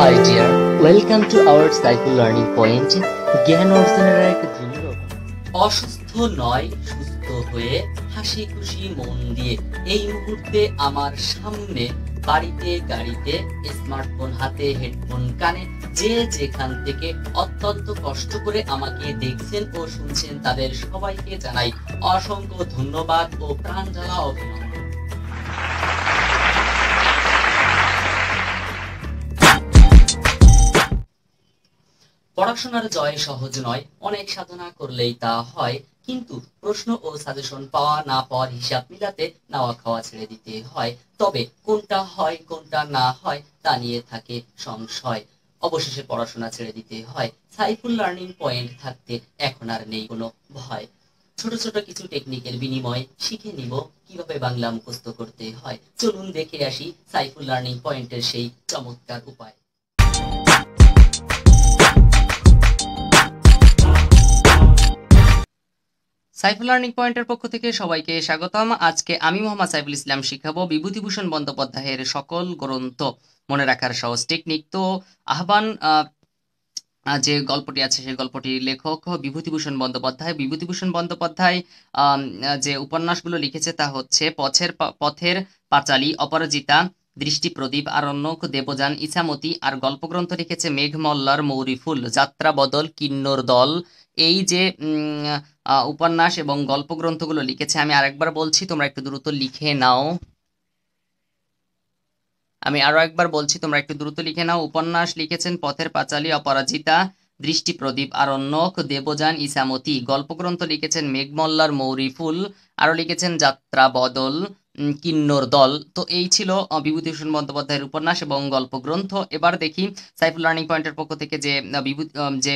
high dear welcome to our cycle learning point জ্ঞান অর্জনের এক অসুস্থ নয় সুস্থ হয়ে হাসি খুশি মন দিয়ে এই মুহূর্তে আমার সামনে বাড়িতে গাড়িতে স্মার্টফোন হাতে হেডফোন কানে যে যেখান থেকে অত্যন্ত কষ্ট করে আমাকে দেখছেন ও শুনছেন তাদের সবাইকে জানাই অসংখ্য ধন্যবাদ ও প্রাণ জ্বালা অভিনন্দন পড়াশোনার জয় সহজ নয় অনেক সাধনা করলেই তা হয় কিন্তু প্রশ্ন ও সাজেশন পাওয়া না পাওয়ার হিসাব মিলাতে নাওয়া খাওয়া ছেড়ে দিতে হয় তবে কোনটা হয় কোনটা না হয় তা নিয়ে থাকে সংশয় অবশেষে পড়াশোনা ছেড়ে দিতে হয় সাইফুল লার্নিং পয়েন্ট থাকতে এখন আর নেই কোনো ভয় ছোট ছোট কিছু টেকনিকের বিনিময়ে শিখে নিব কিভাবে বাংলা মুখস্থ করতে হয় চলুন দেখে আসি সাইফুল লার্নিং পয়েন্টের সেই চমৎকার উপায় সাইফুল লার্নিং পয়েন্টের পক্ষ থেকে সবাইকে স্বাগতম আজকে আমি মোহাম্মদ সাইফুল ইসলাম শিখাবো বিভূতিভূষণ বন্দ্যোপাধ্যায়ের সকল গ্রন্থ মনে রাখার সহজ টেকনিক তো আহ্বান যে গল্পটি আছে সেই গল্পটির লেখক বিভূতিভূষণ বন্দ্যোপাধ্যায় বিভূতিভূষণ বন্দ্যোপাধ্যায় যে উপন্যাসগুলো লিখেছে তা হচ্ছে পথের পথের পাঁচালী অপরাজিতা দৃষ্টি প্রদীপ আরণ্যক দেবযান ইছামতি আর গল্পগ্রন্থ লিখেছে মেঘমল্লার মৌরিফুল যাত্রা বদল কিন্নর দল এই যে উপন্যাস এবং গল্পগ্রন্থগুলো লিখেছে আমি আরেকবার বলছি তোমরা একটু দ্রুত লিখে নাও আমি আরো একবার বলছি তোমরা একটু দ্রুত লিখে নাও উপন্যাস লিখেছেন পথের পাঁচালী অপরাজিতা দৃষ্টি প্রদীপ আরণ্যক দেবযান ইসামতি গল্পগ্রন্থ লিখেছেন মেঘমল্লার মৌরিফুল আরো লিখেছেন যাত্রা বদল কিন্নর দল তো এই ছিল বিভূতিভূষণ বন্দ্যোপাধ্যায়ের উপন্যাস এবং গল্প গ্রন্থ এবার দেখি সাইফুল লার্নিং পয়েন্টের পক্ষ থেকে যে বিভূতি যে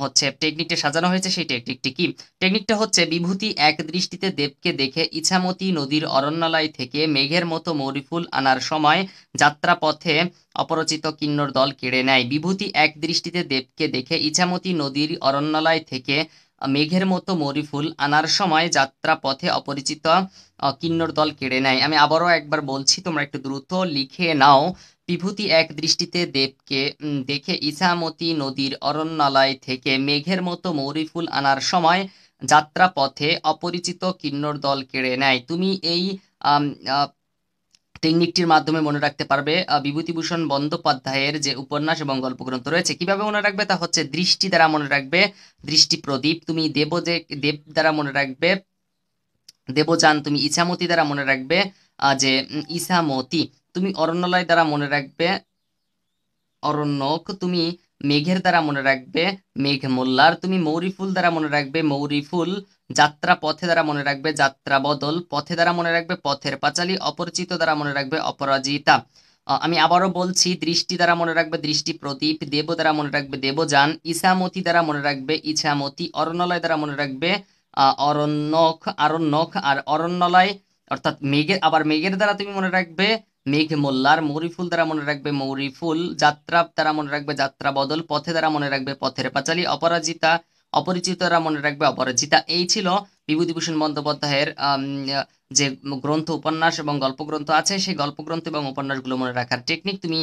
হচ্ছে টেকনিকটা সাজানো হয়েছে সেই টেকনিকটি কি টেকনিকটা হচ্ছে বিভূতি এক দৃষ্টিতে দেবকে দেখে ইছামতি নদীর অরণ্যালয় থেকে মেঘের মতো মৌরিফুল আনার সময় যাত্রা পথে অপরচিত কিন্নর দল কেড়ে নেয় বিভূতি এক দৃষ্টিতে দেবকে দেখে ইছামতি নদীর অরণ্যালয় থেকে মেঘের মতো মরিফুল আনার সময় যাত্রা পথে অপরিচিত কিন্নর দল কেড়ে নেয় আমি আবারও একবার বলছি তোমরা একটু দ্রুত লিখে নাও বিভূতি এক দৃষ্টিতে দেবকে দেখে ইসামতি নদীর অরণ্যালয় থেকে মেঘের মতো ফুল আনার সময় যাত্রা পথে অপরিচিত কিন্নর দল কেড়ে নেয় তুমি এই টেকনিকটির মাধ্যমে মনে রাখতে পারবে বিভূতিভূষণ বন্দ্যোপাধ্যায়ের যে উপন্যাস এবং গল্পগ্রন্থ রয়েছে কিভাবে মনে রাখবে তা হচ্ছে দৃষ্টি দ্বারা মনে রাখবে দৃষ্টি প্রদীপ তুমি দেব যে দেব দ্বারা মনে রাখবে দেবযান তুমি ইছামতি দ্বারা মনে রাখবে যে ইসামতি তুমি অরণ্যলয় দ্বারা মনে রাখবে অরণ্যক তুমি মেঘের দ্বারা মনে রাখবে মেঘ মোল্লার তুমি মৌরিফুল দ্বারা মনে রাখবে মৌরিফুল যাত্রা পথে দ্বারা মনে রাখবে যাত্রা বদল পথে দ্বারা মনে রাখবে পথের পাঁচালী অপরিচিত দ্বারা মনে রাখবে অপরাজিতা আমি আবারও বলছি দৃষ্টি দ্বারা মনে রাখবে দৃষ্টি প্রদীপ দেব দ্বারা মনে রাখবে দেবযান ইসামতি দ্বারা মনে রাখবে ইছামতি অরণ্যলয় দ্বারা মনে রাখবে অরণ্যক আরণ্যক আর অরণ্যলয় অর্থাৎ মেঘের আবার মেঘের দ্বারা তুমি মনে রাখবে মেঘ মোল্লার মৌরিফুল দ্বারা মনে রাখবে মৌরিফুল যাত্রা দ্বারা মনে রাখবে যাত্রা বদল পথে দ্বারা মনে রাখবে পথের পাঁচালী অপরাজিতা অপরিচিতরা মনে রাখবে অপরাজিতা এই ছিল বিভূতিভূষণ বন্দ্যোপাধ্যায়ের যে গ্রন্থ উপন্যাস এবং গল্পগ্রন্থ আছে সেই গল্পগ্রন্থ এবং উপন্যাসগুলো মনে রাখার টেকনিক তুমি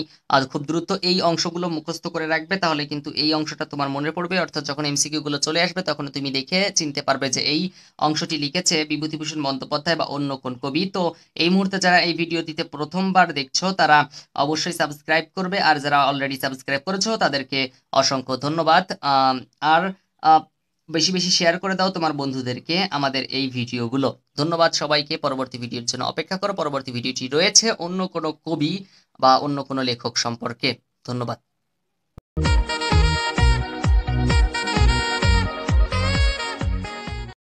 খুব দ্রুত এই অংশগুলো মুখস্থ করে রাখবে তাহলে কিন্তু এই অংশটা তোমার মনে পড়বে অর্থাৎ যখন এমসিকিউ গুলো চলে আসবে তখন তুমি দেখে চিনতে পারবে যে এই অংশটি লিখেছে বিভূতিভূষণ বন্দ্যোপাধ্যায় বা অন্য কোন কবি তো এই মুহূর্তে যারা এই ভিডিওটিতে প্রথমবার দেখছো তারা অবশ্যই সাবস্ক্রাইব করবে আর যারা অলরেডি সাবস্ক্রাইব করেছো তাদেরকে অসংখ্য ধন্যবাদ আর বেশি বেশি শেয়ার করে দাও তোমার বন্ধুদেরকে আমাদের এই ভিডিওগুলো ধন্যবাদ সবাইকে পরবর্তী ভিডিওর জন্য অপেক্ষা করো পরবর্তী ভিডিওটি রয়েছে অন্য কোনো কবি বা অন্য কোনো লেখক সম্পর্কে ধন্যবাদ